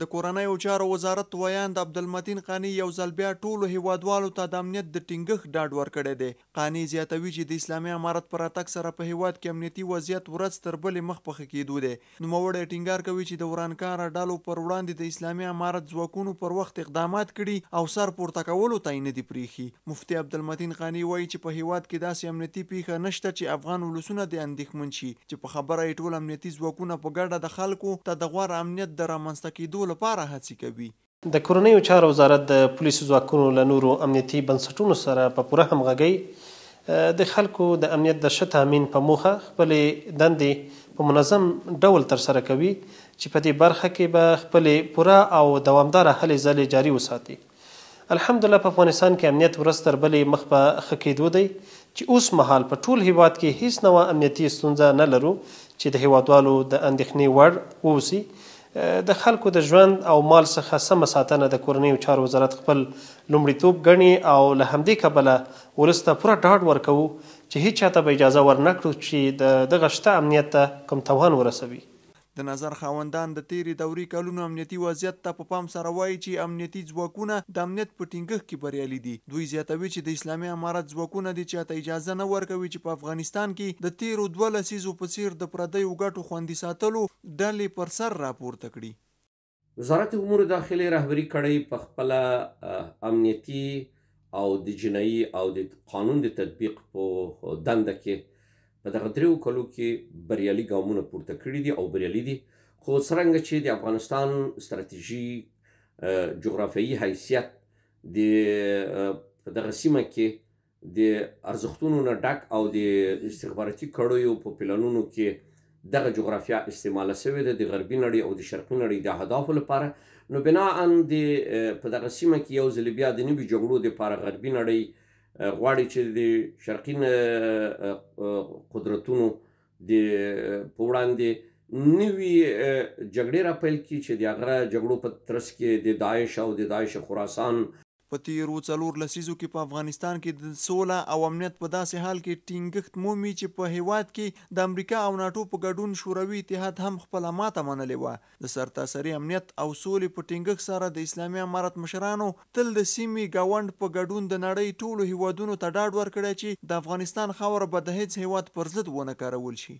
د کورنیو چارو وزارت ویاند عبدالمتین قانی یو ځل بیا ټولو هیوادوالو ته د امنیت د ټینګښت ډاډ ورکړی دی قانی زیاتوي چې د اسلامي امارت پر راتګ سره په هیواد کې امنیتي وضعیت ورځ تر بلې مخ په کېدو دی نوموړی ټینګار کوي چې د ورانکاره ډلو پر وړاندې د اسلامي امارت ځواکونو پر وخت اقدامات کړي او سر پورته کولو ته یې نه دي پریښي مفتي عبدالمتین قانی وایي چې په هیواد کې داسې امنیتي پیښه نشته چې افغان ولسونه د اندېښمن شي چې په خبره یې ټول امنیتي ځواکونه په ګډه د خلکو ته د غوره امنیت د رامنځته کېدو ساتلو لپاره هڅې کوي د کورنیو چارو وزارت د پولیسو ځواکونو له نورو امنیتي بنسټونو سره په پوره همغږۍ د خلکو د امنیت د ښه تامین په موخه خپلې دندې په منظم ډول ترسره کوي چې په دې برخه کې به خپلې پوره او دوامداره هلې ځلې جاري وساتي الحمدلله په افغانستان کې امنیت ورځ تر بلې مخ په ښه کېدو دی چې اوس مهال په ټول هیواد کې هیڅ نوه امنیتي ستونزه نه لرو چې د هیوادوالو د اندېښنې وړ واوسي د خلکو د ژوند او مال څخه سمه ساتنه د کورنیو چارو وزارت خپل لومړیتوب ګڼي او له همدې کبله ورسته پوره ډاډ ورکوو چې هیڅ چاته به اجازه ورنکړو چې د دغه شته امنیت ته کوم توان ورسوي د نظر خاوندان د تیری دوري کلونو امنیتي وضعیت ته په پام سره وایي چې امنیتي ځواکونه د امنیت په ټینګښت کې بریالي دي دوی زیاتوي چې د اسلامي امارت ځواکونه دي چې ته اجازه نه ورکوي چې په افغانستان کې د تیرو دوه لسیزو په څیر د پردیو ګټو خوندي ساتلو ډلې پر سر راپورته کړي وزارت امور داخلي رهبری کړی په خپل امنیتی او د جنایي او د قانون د تطبیق په دنده کې په دغه دریو کلو کې بریالي ګامونه پورته کړي دي او بریالي دي خو څرنګه چې د افغانستان ستراتیژي جغرافیایي حیثیت د دغه سیمه کې د ارزښتونو نه ډک او د استخباراتي کړیو په پلانونو کې دغه جغرافیا استعمال شوې ده د غربي نړۍ او د شرقي نړۍ د اهدافو لپاره نو بناان د په دغه سیمه کې یو ځل بیا د نوي جګړو د لپاره غربي نړۍ غواړي چې د شرقي قدرتونو د په وړاندې نوی جګړې را پیل کی چې د هغه جګړو په ترڅ کې د داعش او د داعش خراسان په تیرو څلور لسیزو کې په افغانستان کې د سوله او امنیت په داسې حال کې ټینګښت مومي چې په هیواد کې د امریکا او ناتو په ګډون شوروي اتحاد هم خپل ماته منلې و د سرتاسري امنیت او سولې په ټینګښت سره د اسلامي امارت مشرانو تل د سیمې گاوند په ګډون د نړۍ ټولو هیوادونو ته ډاډ ورکړی چې د افغانستان خاور به د هیڅ هیواد پر ضد ونه کارول شي